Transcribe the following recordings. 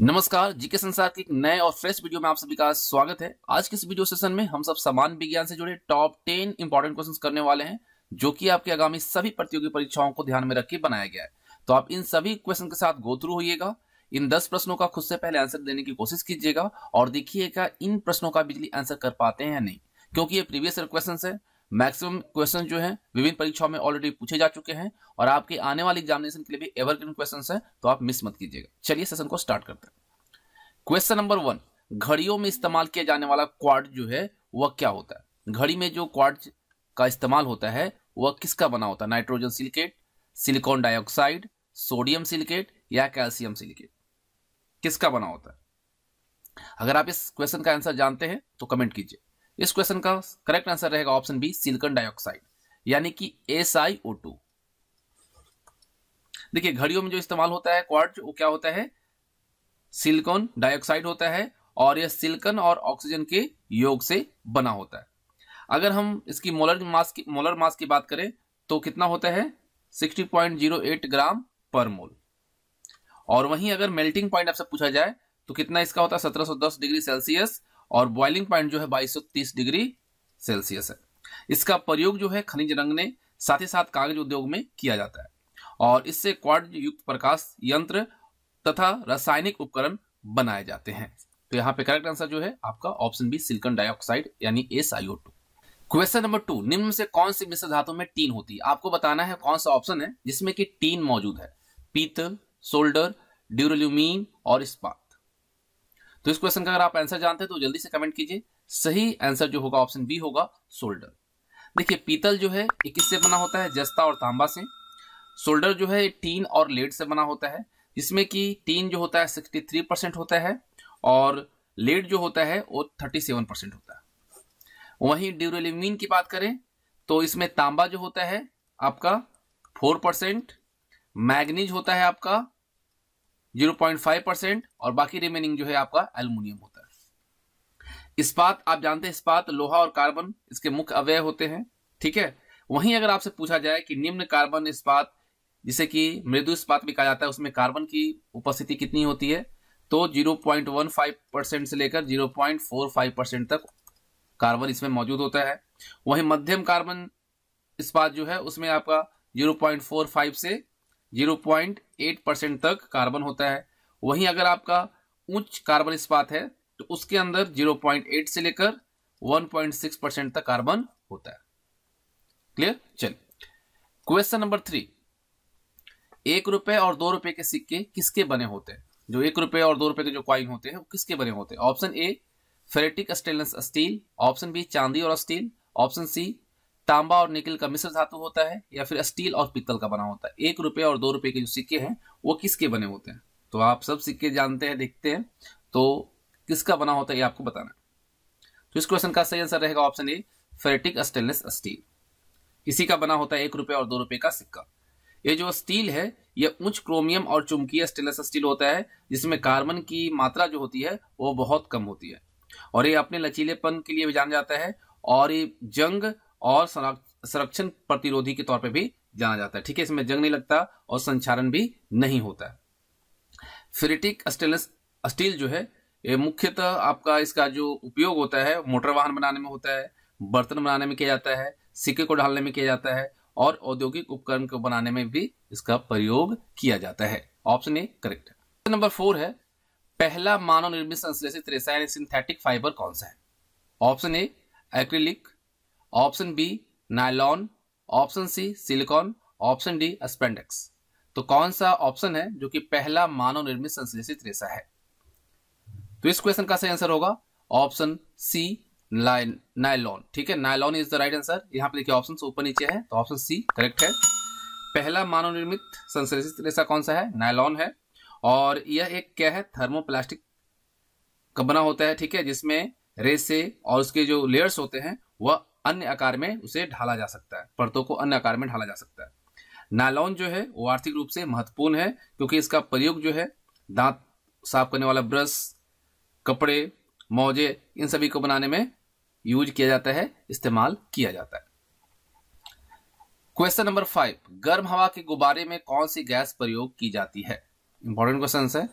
नमस्कार जीके संसार के एक नए और फ्रेश वीडियो में आप सभी का स्वागत है आज के इस वीडियो सेशन में हम सब समान विज्ञान से जुड़े टॉप टेन इंपॉर्टेंट क्वेश्चन करने वाले हैं जो कि आपके आगामी सभी प्रतियोगी परीक्षाओं को ध्यान में रखकर बनाया गया है तो आप इन सभी क्वेश्चन के साथ गो होइएगा इन दस प्रश्नों का खुद से पहले आंसर देने की कोशिश कीजिएगा और देखिएगा इन प्रश्नों का बिजली आंसर कर पाते हैं नहीं क्योंकि ये प्रीवियस क्वेश्चन है मैक्सिमम क्वेश्चन जो है विभिन्न परीक्षाओं में ऑलरेडी पूछे जा चुके हैं और आपके आने वाले एग्जामिनेशन के लिए भी एवरग्रीन क्वेश्चन है तो आप मिस मत कीजिएगा चलिए सेशन को स्टार्ट करते हैं क्वेश्चन नंबर वन घड़ियों में इस्तेमाल किया जाने वाला क्वाड जो है वह क्या होता है घड़ी में जो क्वाड का इस्तेमाल होता है वह किसका बना होता है nitrogen silicate silicon dioxide sodium silicate या कैल्शियम सिलिकेट किसका बना होता है अगर आप इस क्वेश्चन का आंसर जानते हैं तो कमेंट कीजिए इस क्वेश्चन का करेक्ट आंसर रहेगा ऑप्शन बी सिलिकॉन डाइऑक्साइड यानी कि एस आई ओ टू देखिए घड़ियों में जो इस्तेमाल होता है क्वार्ट वो क्या होता है सिलिकॉन डाइऑक्साइड होता है और यह सिलिकॉन और ऑक्सीजन के योग से बना होता है अगर हम इसकी मोलर मास की मोलर मास की बात करें तो कितना होता है 60.08 ग्राम पर मोल और वहीं अगर मेल्टिंग पॉइंट आपसे पूछा जाए तो कितना इसका होता है 1710 डिग्री सेल्सियस और बॉइलिंग पॉइंट जो है 2230 डिग्री सेल्सियस है इसका प्रयोग जो है खनिज रंग ने साथ ही साथ कागज उद्योग में किया जाता है और इससे क्वाड युक्त प्रकाश यंत्र तथा रासायनिक उपकरण बनाए जाते हैं तो यहाँ पे करेक्ट आंसर जो है आपका ऑप्शन बी सिलिकॉन डाइऑक्साइड यानी एस क्वेश्चन नंबर टू निम्न से कौन सी मिश्र धातु में टीन होती है आपको बताना है कौन सा ऑप्शन है जिसमें कि टीन मौजूद है पीतल सोल्डर ड्यूरोल्यूमीन और इस्पात तो इस क्वेश्चन का अगर आप आंसर जानते हैं तो जल्दी से कमेंट कीजिए सही आंसर जो होगा ऑप्शन बी होगा सोल्डर देखिए पीतल जो है ये किससे बना होता है जस्ता और तांबा से सोल्डर जो है टीन और लेड से बना होता है जिसमें कि टीन जो होता है सिक्सटी थ्री परसेंट होता है और लेड जो होता है वो थर्टी सेवन परसेंट होता है वहीं ड्यूरेलिमीन की बात करें तो इसमें तांबा जो होता है आपका फोर परसेंट मैगनीज होता है आपका जीरो पॉइंट फाइव परसेंट और बाकी रिमेनिंग जो है आपका एल्यूमिनियम होता है इस्पात आप जानते हैं इस्पात लोहा और कार्बन इसके मुख्य अवयव होते हैं ठीक है वहीं अगर आपसे पूछा जाए कि निम्न कार्बन इस्पात जिसे कि मृदु इस्पात भी कहा जाता है उसमें कार्बन की उपस्थिति कितनी होती है तो 0.15 परसेंट से लेकर 0.45 परसेंट तक कार्बन इसमें मौजूद होता है वहीं मध्यम कार्बन इस्पात जो है उसमें आपका 0.45 से 0.8 परसेंट तक कार्बन होता है वहीं अगर आपका उच्च कार्बन इस्पात है तो उसके अंदर 0.8 से लेकर 1.6 परसेंट तक कार्बन होता है क्लियर चल क्वेश्चन नंबर थ्री एक रुपए और दो रुपए के सिक्के किसके बने होते हैं जो एक रुपए और दो रुपए के जो क्वाइन होते हैं वो किसके बने होते हैं option A ferritic stainless steel option B चांदी और स्टील ऑप्शन सी तांबा और निकल का मिश्र धातु होता है या फिर स्टील और पीतल का बना होता है एक रुपये और दो रुपये के जो सिक्के हैं वो किसके बने होते हैं तो आप सब सिक्के जानते हैं देखते हैं तो किसका बना होता है ये आपको बताना तो इस क्वेश्चन का सही आंसर रहेगा option A ferritic stainless steel इसी का बना होता है एक रुपये और दो रुपये का सिक्का ये जो स्टील है यह उच्च क्रोमियम और चुमकीय स्टेनलेस स्टील होता है जिसमें कार्बन की मात्रा जो होती है वो बहुत कम होती है और ये अपने लचीलेपन के लिए भी जाना जाता है और ये जंग और संरक्षण प्रतिरोधी के तौर पर भी जाना जाता है ठीक है इसमें जंग नहीं लगता और संचारण भी नहीं होता फिरिटिक स्टेनलेस स्टील जो है ये मुख्यतः आपका इसका जो उपयोग होता है मोटर वाहन बनाने में होता है बर्तन बनाने में किया जाता है सिक्के को ढालने में किया जाता है और औद्योगिक उपकरण को बनाने में भी इसका प्रयोग किया जाता है ऑप्शन ए करेक्ट है नंबर फोर है पहला मानव निर्मित संश्लेषित रासायनिक सिंथेटिक फाइबर कौन सा है option A acrylic option B nylon option C silicon option D spandex तो कौन सा ऑप्शन है जो कि पहला मानव निर्मित संश्लेषित रेशा है तो इस क्वेश्चन का सही आंसर होगा ऑप्शन सी नायलॉन ठीक है nylon is the right answer यहां पे देखिए ऑप्शन ऊपर नीचे है तो ऑप्शन सी करेक्ट है पहला मानव निर्मित संश्लेषित रेशा कौन सा है नायलॉन है और यह एक क्या है थर्मोप्लास्टिक का बना होता है ठीक है जिसमें रेसे और उसके जो लेयर्स होते हैं वह अन्य आकार में उसे ढाला जा सकता है परतों को अन्य आकार में ढाला जा सकता है नायलॉन जो है वो आर्थिक रूप से महत्वपूर्ण है क्योंकि इसका प्रयोग जो है दांत साफ करने वाला ब्रश कपड़े मोजे इन सभी को बनाने में यूज किया जाता है इस्तेमाल किया जाता है क्वेश्चन नंबर फाइव गर्म हवा के गुब्बारे में कौन सी गैस प्रयोग की जाती है इंपॉर्टेंट क्वेश्चन है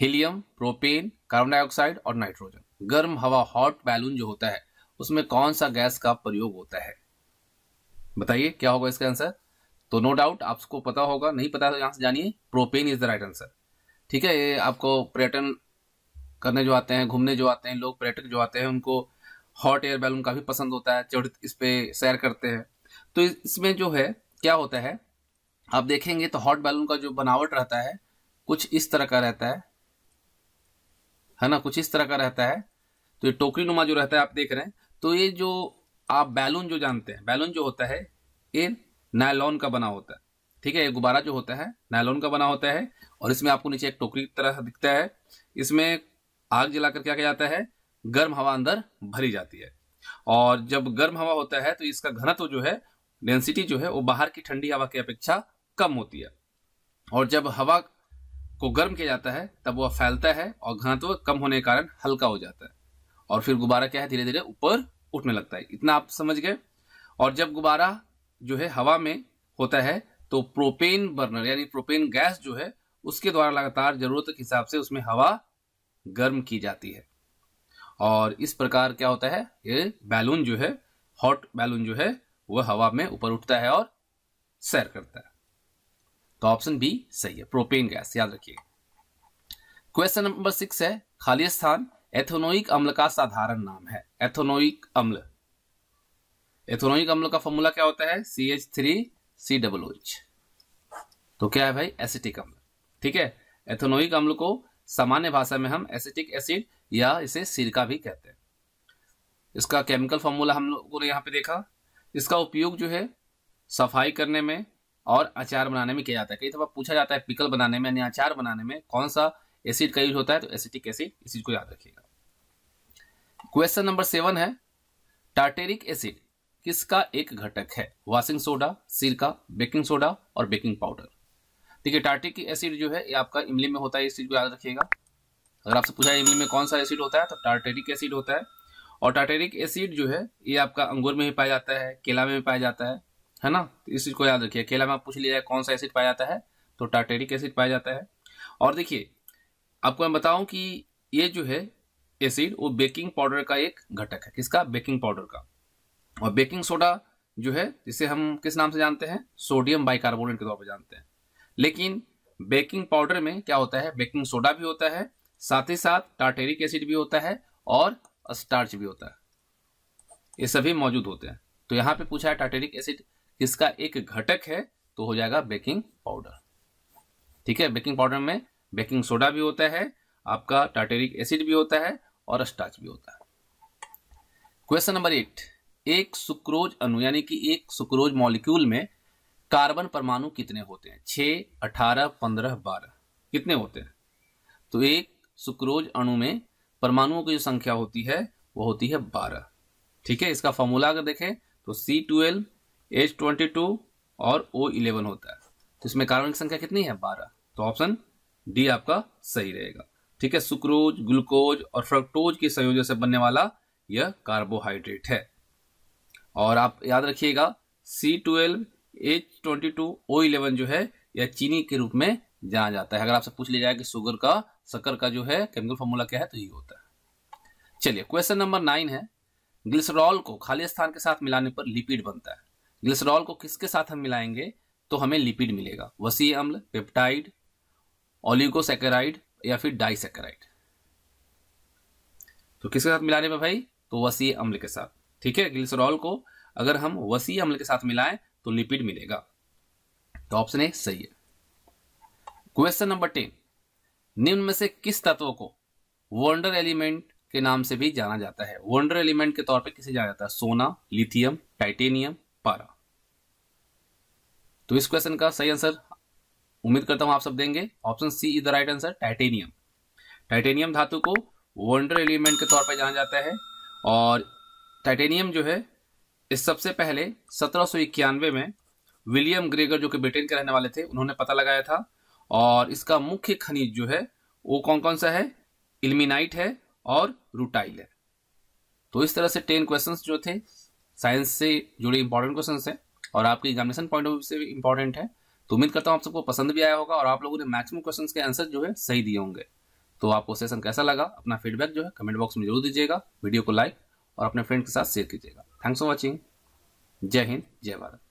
हीलियम प्रोपेन कार्बन डाइऑक्साइड और नाइट्रोजन गर्म हवा हॉट बैलून जो होता है उसमें कौन सा गैस का प्रयोग होता है बताइए क्या होगा इसका आंसर तो नो डाउट आपको पता होगा नहीं पता तो यहां से जानिए propane is the right answer ठीक है ये आपको पर्यटन करने जो आते हैं घूमने जो आते हैं लोग पर्यटक जो आते हैं उनको हॉट एयर बैलून काफी पसंद होता है चढ़ इस पे सैर करते हैं तो इसमें जो है क्या होता है आप देखेंगे तो हॉट बैलून का जो बनावट रहता है कुछ इस तरह का रहता है है ना कुछ इस तरह का रहता है तो ये टोकरी नुमा जो रहता है आप देख रहे हैं तो ये जो आप बैलून जो जानते हैं बैलून जो होता है ये नायलॉन का बना होता है ठीक है ये गुब्बारा जो होता है नायलॉन का बना होता है और इसमें आपको नीचे एक टोकरी की तरह दिखता है इसमें आग जलाकर क्या किया जाता है गर्म हवा अंदर भरी जाती है और जब गर्म हवा होता है तो इसका घनत्व जो है डेंसिटी जो है वो बाहर की ठंडी हवा की अपेक्षा कम होती है और जब हवा को गर्म किया जाता है तब वह फैलता है और घनत्व कम होने के कारण हल्का हो जाता है और फिर गुब्बारा क्या है धीरे धीरे ऊपर उठने लगता है इतना आप समझ गए और जब गुब्बारा जो है हवा में होता है तो प्रोपेन बर्नर यानी प्रोपेन गैस जो है उसके द्वारा लगातार जरूरत के हिसाब से उसमें हवा गर्म की जाती है और इस प्रकार क्या होता है ये बैलून जो है हॉट बैलून जो है वह हवा में ऊपर उठता है और सैर करता है तो ऑप्शन बी सही है प्रोपेन गैस याद रखिए क्वेश्चन नंबर सिक्स है खाली स्थान एथोनोइक अम्ल का साधारण नाम है एथोनोइक अम्ल एथोनोइक अम्ल का फॉर्मूला क्या होता है C H three C double तो क्या है भाई एसिटिक अम्ल ठीक है एथोनोइक अम्ल को सामान्य भाषा में हम एसिटिक एसिड या इसे सिरका भी कहते हैं इसका केमिकल फॉर्मूला हम लोगों ने यहाँ पे देखा इसका उपयोग जो है सफाई करने में और अचार बनाने में किया जाता है कई दफा पूछा जाता है पिकल बनाने में यानी अचार बनाने में कौन सा एसिड का यूज होता है तो एसिटिक एसिड इस चीज को याद रखिएगा क्वेश्चन नंबर सेवन है टार्टेरिक एसिड किसका एक घटक है वॉशिंग सोडा सिरका बेकिंग सोडा और बेकिंग पाउडर देखिए टार्टिक एसिड जो है ये आपका इमली में होता है इस चीज को याद रखिएगा अगर आपसे पूछा इमली में कौन सा एसिड होता है तो टार्टेरिक एसिड होता है और टार्टेरिक एसिड जो है ये आपका अंगूर में भी पाया जाता है केला में भी पाया जाता है है ना तो इस चीज को याद रखिए केला में आप पूछ लिया जाए कौन सा एसिड पाया जाता है तो टार्टेरिक एसिड पाया जाता है और देखिए आपको मैं बताऊं कि ये जो है एसिड वो बेकिंग पाउडर का एक घटक है किसका बेकिंग पाउडर का और बेकिंग सोडा जो है जिसे हम किस नाम से जानते हैं सोडियम बाइकार्बोनेट के तौर पर जानते हैं लेकिन बेकिंग पाउडर में क्या होता है बेकिंग सोडा भी होता है साथ ही साथ टार्टेरिक एसिड भी होता है और स्टार्च भी होता है ये सभी मौजूद होते हैं तो यहाँ पे पूछा है टार्टेरिक एसिड किसका एक घटक है तो हो जाएगा बेकिंग पाउडर ठीक है बेकिंग पाउडर में बेकिंग सोडा भी होता है आपका टाटेरिक एसिड भी होता है और स्टाच भी होता है क्वेश्चन नंबर एट एक सुक्रोज अणु यानी कि एक सुक्रोज मॉलिक्यूल में कार्बन परमाणु कितने होते हैं छह अठारह पंद्रह बारह कितने होते हैं तो एक सुक्रोज अणु में परमाणुओं की जो संख्या होती है वो होती है बारह ठीक है इसका फॉर्मूला अगर देखें तो C twelve H twenty two और ओ इलेवन होता है तो इसमें कार्बन की संख्या कितनी है बारह तो ऑप्शन डी आपका सही रहेगा ठीक है सुक्रोज ग्लूकोज और फ्रक्टोज के संयोजन से बनने वाला यह कार्बोहाइड्रेट है और आप याद रखिएगा C twelve H twenty two O eleven जो है यह चीनी के रूप में जाना जाता है अगर आपसे पूछ लिया जाए कि शुगर का शक्कर का जो है केमिकल फॉर्मूला क्या है तो ये होता है चलिए क्वेश्चन नंबर नाइन है ग्लिसरॉल को खाली स्थान के साथ मिलाने पर लिपिड बनता है ग्लिसरॉल को किसके साथ हम मिलाएंगे तो हमें लिपिड मिलेगा वसी अम्ल पेप्टाइड ऑलिगोसेकेराइड या फिर डाइसेकेराइड तो किसके साथ मिलाने में भाई तो वसी अम्ल के साथ ठीक है ग्लिसरॉल को अगर हम वसी अम्ल के साथ मिलाएं तो लिपिड मिलेगा तो ऑप्शन ए सही है क्वेश्चन नंबर टेन निम्न में से किस तत्व को वंडर एलिमेंट के नाम से भी जाना जाता है वंडर एलिमेंट के तौर पे किसे जाना जाता है सोना लिथियम टाइटेनियम पारा तो इस क्वेश्चन का सही आंसर उम्मीद करता हूं आप सब देंगे option C is the right answer titanium titanium धातु को वंडर एलिमेंट के तौर पर जाना जाता है और टाइटेनियम जो है इस सबसे पहले सत्रह में विलियम ग्रेगर जो कि ब्रिटेन के रहने वाले थे उन्होंने पता लगाया था और इसका मुख्य खनिज जो है वो कौन कौन सा है इल्मिनाइट है और रूटाइल है तो इस तरह से टेन क्वेश्चंस जो थे साइंस से जुड़े इंपॉर्टेंट क्वेश्चंस हैं और आपके एग्जामिनेशन पॉइंट ऑफ व्यू से भी इंपॉर्टेंट है तो उम्मीद करता हूँ आप सबको पसंद भी आया होगा और आप लोगों ने मैक्सिमम क्वेश्चन के आंसर जो है सही दिए होंगे तो आपको सेशन कैसा लगा अपना फीडबैक जो है कमेंट बॉक्स में जरूर दीजिएगा वीडियो को लाइक और अपने फ्रेंड के साथ शेयर कीजिएगा थैंक्स फॉर वॉचिंग जय हिंद जय भारत